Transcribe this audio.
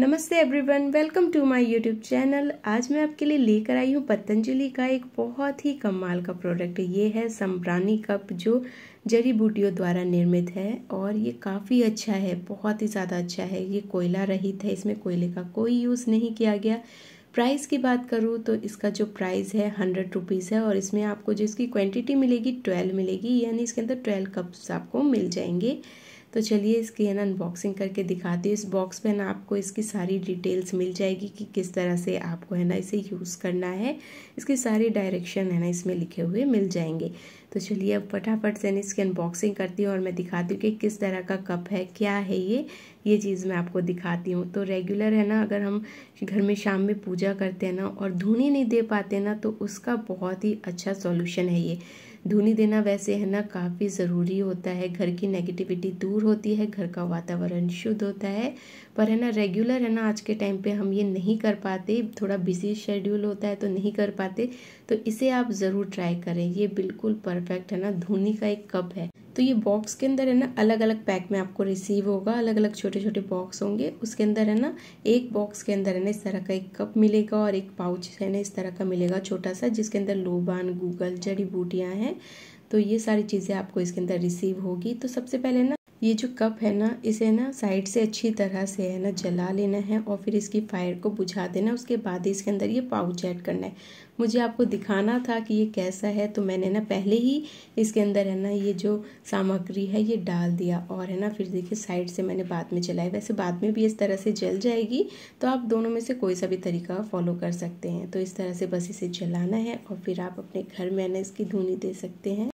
नमस्ते everyone welcome to my YouTube channel आज मैं आपके लिए लेकर आई हूँ पतंजलि का एक बहुत ही कमाल का प्रोडक्ट ये है संप्राणी कप जो जड़ी बूटियों द्वारा निर्मित है और ये काफ़ी अच्छा है बहुत ही ज़्यादा अच्छा है ये कोयला रहित है इसमें कोयले का कोई यूज़ नहीं किया गया प्राइस की बात करूँ तो इसका जो प्राइस है हंड्रेड रुपीज़ है और इसमें आपको जो इसकी क्वान्टिटी मिलेगी ट्वेल्व मिलेगी यानी इसके अंदर ट्वेल्व कप्स आपको मिल जाएंगे तो चलिए इसकी है ना अनबॉक्सिंग करके दिखाती हूँ इस बॉक्स में ना आपको इसकी सारी डिटेल्स मिल जाएगी कि किस तरह से आपको है ना इसे यूज़ करना है इसकी सारी डायरेक्शन है ना इसमें लिखे हुए मिल जाएंगे तो चलिए अब फटाफट से ना इसकी अनबॉक्सिंग करती हूँ और मैं दिखाती हूँ कि किस तरह का कप है क्या है ये ये चीज़ मैं आपको दिखाती हूँ तो रेगुलर है ना अगर हम घर में शाम में पूजा करते हैं ना और धुनी नहीं दे पाते ना तो उसका बहुत ही अच्छा सॉल्यूशन है ये धुनी देना वैसे है ना काफ़ी ज़रूरी होता है घर की नेगेटिविटी दूर होती है घर का वातावरण शुद्ध होता है पर है ना रेगुलर है ना आज के टाइम पे हम ये नहीं कर पाते थोड़ा बिजी शेड्यूल होता है तो नहीं कर पाते तो इसे आप ज़रूर ट्राई करें ये बिल्कुल परफेक्ट है ना धुनी का एक कप है तो ये बॉक्स के अंदर है ना अलग अलग पैक में आपको रिसीव होगा अलग अलग छोटे छोटे बॉक्स होंगे उसके अंदर है ना एक बॉक्स के अंदर है ना इस तरह का एक कप मिलेगा और एक पाउच है ना इस तरह का मिलेगा छोटा सा जिसके अंदर लोबान गूगल जड़ी बूटियाँ हैं तो ये सारी चीज़ें आपको इसके अंदर रिसीव होगी तो सबसे पहले ना ये जो कप है ना इसे ना साइड से अच्छी तरह से है ना जला लेना है और फिर इसकी फायर को बुझा देना उसके बाद ही इसके अंदर ये पाउच ऐड करना है मुझे आपको दिखाना था कि ये कैसा है तो मैंने ना पहले ही इसके अंदर है ना ये जो सामग्री है ये डाल दिया और है ना फिर देखिए साइड से मैंने बाद में चलाया वैसे बाद में भी इस तरह से जल जाएगी तो आप दोनों में से कोई सा भी तरीका फॉलो कर सकते हैं तो इस तरह से बस इसे जलाना है और फिर आप अपने घर में ना इसकी धुनी दे सकते हैं